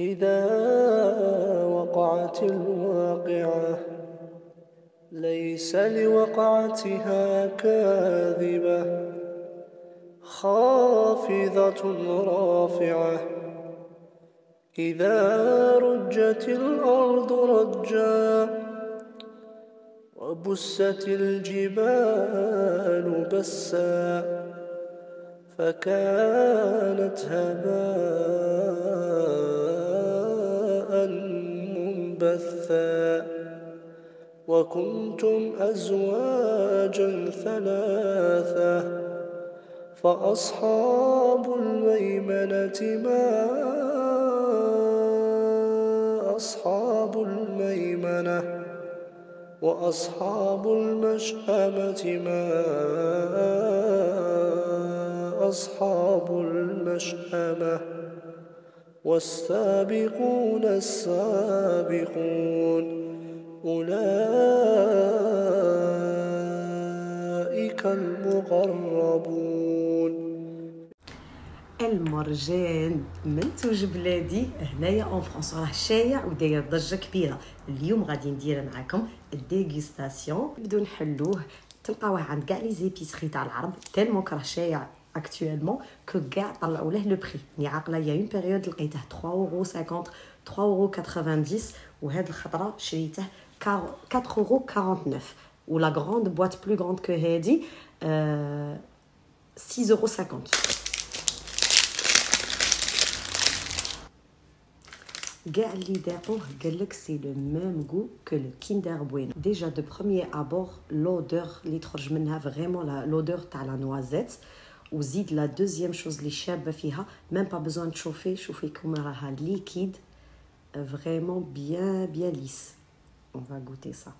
إذا وقعت الواقعة ليس لوقعتها كاذبة خافضة رافعة إذا رجت الأرض رجا وبست الجبال بسا فكانت هباء كفا وكنتم أزواجا ثلاثة فأصحاب الميمنة ما أصحاب الميمنة وأصحاب المشأمة ما أصحاب المشأمة والسابقون السابقون أولئك المقربون المرجان منتوج بلادي هنايا اون فرونس راه شايع وداير ضجه كبيره اليوم غادي ندير معاكم الديغيستاسيون نبداو نحلوه تلقاوه عند كاع لي زيبيسري تاع العرب تالمون كراه شايع actuellement que gars le prix. Il y a une période, il était 3,50€, 3,90€ ou il 4,49€. Ou la grande boîte plus grande que Heidi, euh, 6,50€. Gars c'est le même goût que le Kinder Bueno. Déjà de premier abord, l'odeur, les vraiment l'odeur de la noisette. Ou zide la deuxième chose, les sherbes, bah, même pas besoin de chauffer, chauffer comme un liquide, euh, vraiment bien, bien lisse. On va goûter ça.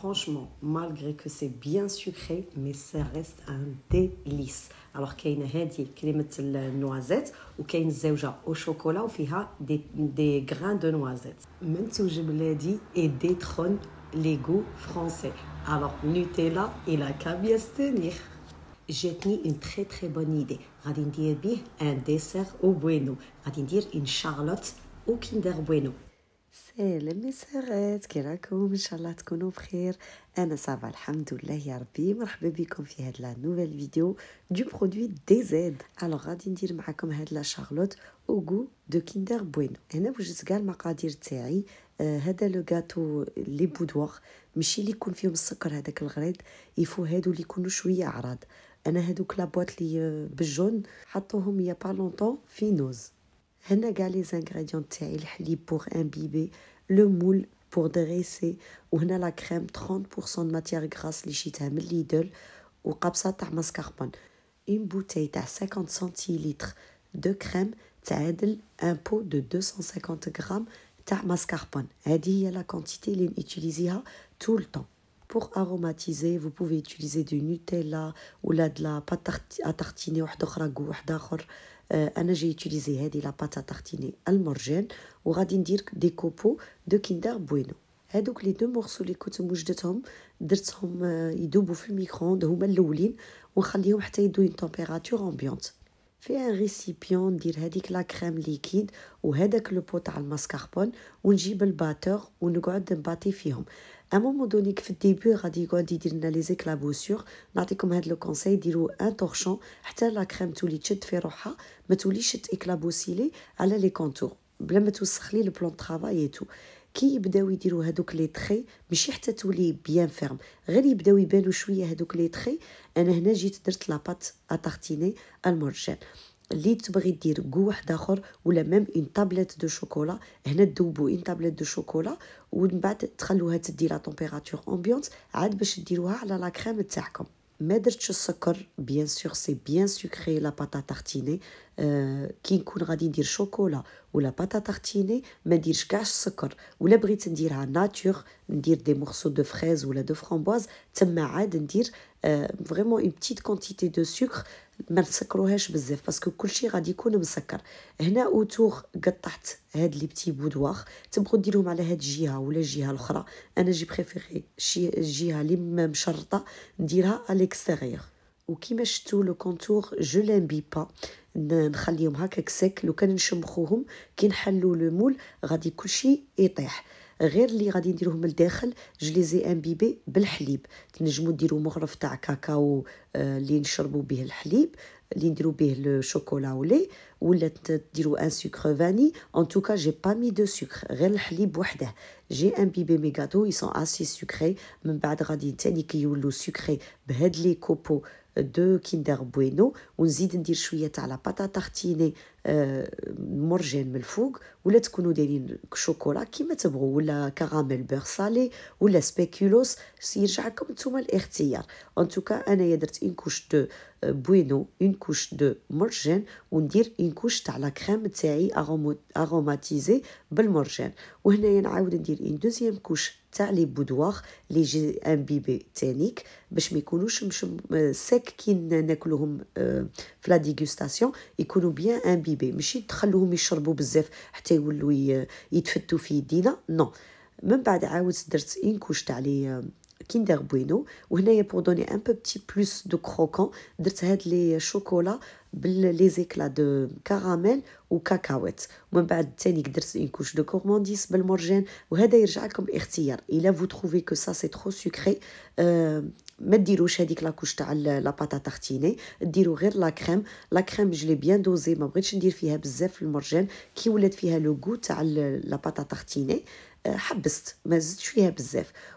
Franchement, malgré que c'est bien sucré, mais ça reste un délice. Alors كاينه ou y ou une zéouja au chocolat ou des des grains de noisette. je noisettes. l'ai dit, et détrône les goûts français. Alors Nutella il bien se tenir. J'ai tenu une très très bonne idée. vais dire dire un dessert au bueno. vous dire une charlotte au Kinder Bueno. سلام يا سيرات كي راكم ان شاء الله تكونوا بخير انا صافا الحمد لله يا ربي مرحبا بكم في هاد لا نوفيل فيديو دو برودوي دي زيد الوغ غادي ندير معكم هاد لا شارلوت او غو دو كيندر بوينو هنا وجدت كاع المقادير تاعي هذا لو غاتو لي بودوار ماشي اللي يكون فيهم السكر هذاك الغريض يفو هادو اللي يكونوا شويه عراض انا هادوك لا بواط لي بالجون حطوهم يا با لونطون في نوز y a les ingrédients pour imbiber, le moule pour dresser, on la crème 30% de matière grasse légitime, chitam Lidl ou capsa ta mascarpone. Une bouteille à 50 centilitres de crème, ta un pot de 250 grammes de mascarpone. Elle dit la quantité utilisera tout le temps. Pour aromatiser, vous pouvez utiliser du Nutella ou la de la pâte à tartiner, ou euh, j'ai utilisé la pâte à tartiner almorgène ou des copeaux de Kinder Bueno. donc les deux morceaux les de tom, euh, micro-ondes ou à une température ambiante. فيها ريسيبيون ندير هذيك لا كريم ليكيد وهذاك لو بو تاع الماسكاربون ونجيب الباتور ونقعد نباتي فيهم ا مومون دونيك في الديبي غادي يقعد يدير لنا لي زيكلابوسور نعطيكم هاد لو كونساي ديروا ان تورشون حتى لا كريم تولي تشد في روحها ما توليش تيكلابوسيلي على لي كونتور بلا ما توسخ لي البلون طرافاي اي تو كي يبداو يديروا هذوك لي تري ماشي حتى تولي بيان فيرم غير يبداو يبانوا شويه هذوك لي تري انا هنا جيت درت لاباط اطارتيني المرجان اللي تبغي دير كو واحد اخر ولا ميم اون طابليت دو شوكولا هنا تذوبوا اون طابليت دو شوكولا ومن بعد تخلوها تدي لا طومبيراتور امبيونت عاد باش ديروها على لا كريم تاعكم ما درتش السكر بيان سور سي بيان سوكري لا باتا تارتيني آه، كي نكون غادي ندير شوكولا ولا بطاطا ختيني ما نديرش كاع السكر ولا بغيت نديرها ناتور ندير دي مورسو دو فريز ولا دو فرامبواز تما عاد ندير فريمون اون بتيت كونتيتي دو سكر ما نسكروهاش بزاف باسكو كلشي غادي يكون مسكر هنا اوتور قطعت هاد لي بتي بودواغ تبغوا ديرهم على هاد الجهه ولا الجهه الاخرى انا جي بريفيري شي الجهه اللي مشرطه نديرها على الاكستيريور وكيما شفتوا لو كونتور جو لامبي با نخليهم هكاك سك لو كان نشمخوهم كي نحلو لو مول غادي كلشي يطيح غير اللي غادي لداخل من الداخل جليزي امبيبي بالحليب تنجمو ديرو مغرف تاع كاكاو آه، اللي نشربو به الحليب اللي نديرو به الشوكولا ولي ولا تديرو ان سكر فاني ان توكا جي با مي دو سكر غير الحليب وحده جي ام بي بي ميغاتو يسون اسي سكري من بعد غادي تاني كيولو سكري بهاد لي كوبو دو كيندر بوينو ونزيد ندير شويه تاع لا بطاطا ختيني آه، مرجان من الفوق ولا تكونوا دايرين شوكولا كيما تبغوا ولا كراميل بير سالي ولا سبيكولوس يرجع لكم نتوما الاختيار ان توكا انايا درت اون كوش دو بوينو اون كوش دو مرجان وندير اون كوش تاع لا كريم تاعي اروماتيزي بالمرجان وهنايا نعاود ندير اون دوزيام كوش تاع لي بودوار لي جي ان بيبي تانيك باش ما يكونوش مشم آه، سيك كي ناكلوهم آه، في لا ديغوستاسيون يكونوا بيان ان بيبي ماشي تخلوهم يشربوا بزاف حتى يولوا يتفتوا في يدينا نو من بعد عاود درت كوش تاع لي آه، كيندر بوينو وهنايا بور دوني ان بو بتي بلوس دو كروكون درت هاد لي شوكولا باللي زيكلا دو كاراميل وكاكاوات ومن بعد ثاني درت ان كوش دو كورمانديس بالمرجان وهذا يرجع لكم اختيار الا فو تروفي كو سا سي ترو سوكري أه ما ديروش هذيك لاكوش تاع لا باتا تارتيني ديروا غير لا كريم لا كريم جلي بيان دوزي ما بغيتش ندير فيها بزاف المرجان كي ولات فيها لو غو تاع لا باتا تارتيني آه، حبست ما زدتش فيها بزاف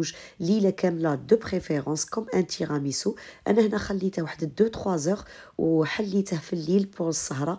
زوج ليله كامله دو بريفيرونس كوم ان تيراميسو انا هنا خليته واحد 2 3 اور وحليته في الليل بور السهره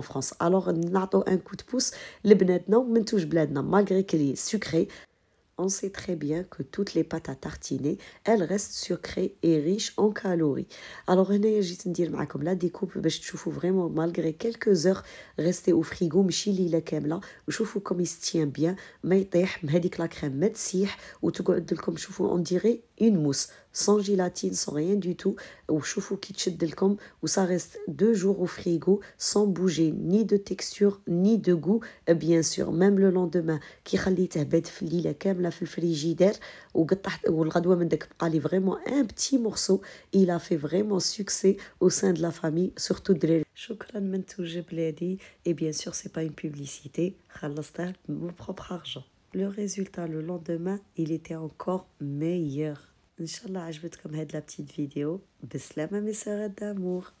France. Alors, un coup de pouce les touche bled بلادنا malgré qu'il est sucré On sait très bien que toutes les pâtes à tartiner, elles restent sucrées et riches en calories. Alors, هنايا جيت ندير comme la découpe ben, je trouve vraiment malgré quelques heures restées au frigo les ليله je comme il se tient bien ما la crème crème كريم si comme comme on dirait une mousse sans gélatine, sans rien du tout. Ou choufou qui delcom où ça reste deux jours au frigo sans bouger, ni de texture, ni de goût. bien sûr, même le lendemain, qui خليته bed في la كامله في ou le ou vraiment un petit morceau. il a fait vraiment succès au sein de la famille surtout de شكرا je بلادي et bien sûr c'est pas une publicité mon propre argent le résultat le lendemain il était encore meilleur ان شاء الله عجبتكم هاد لا فيديو بسلامه مي دامور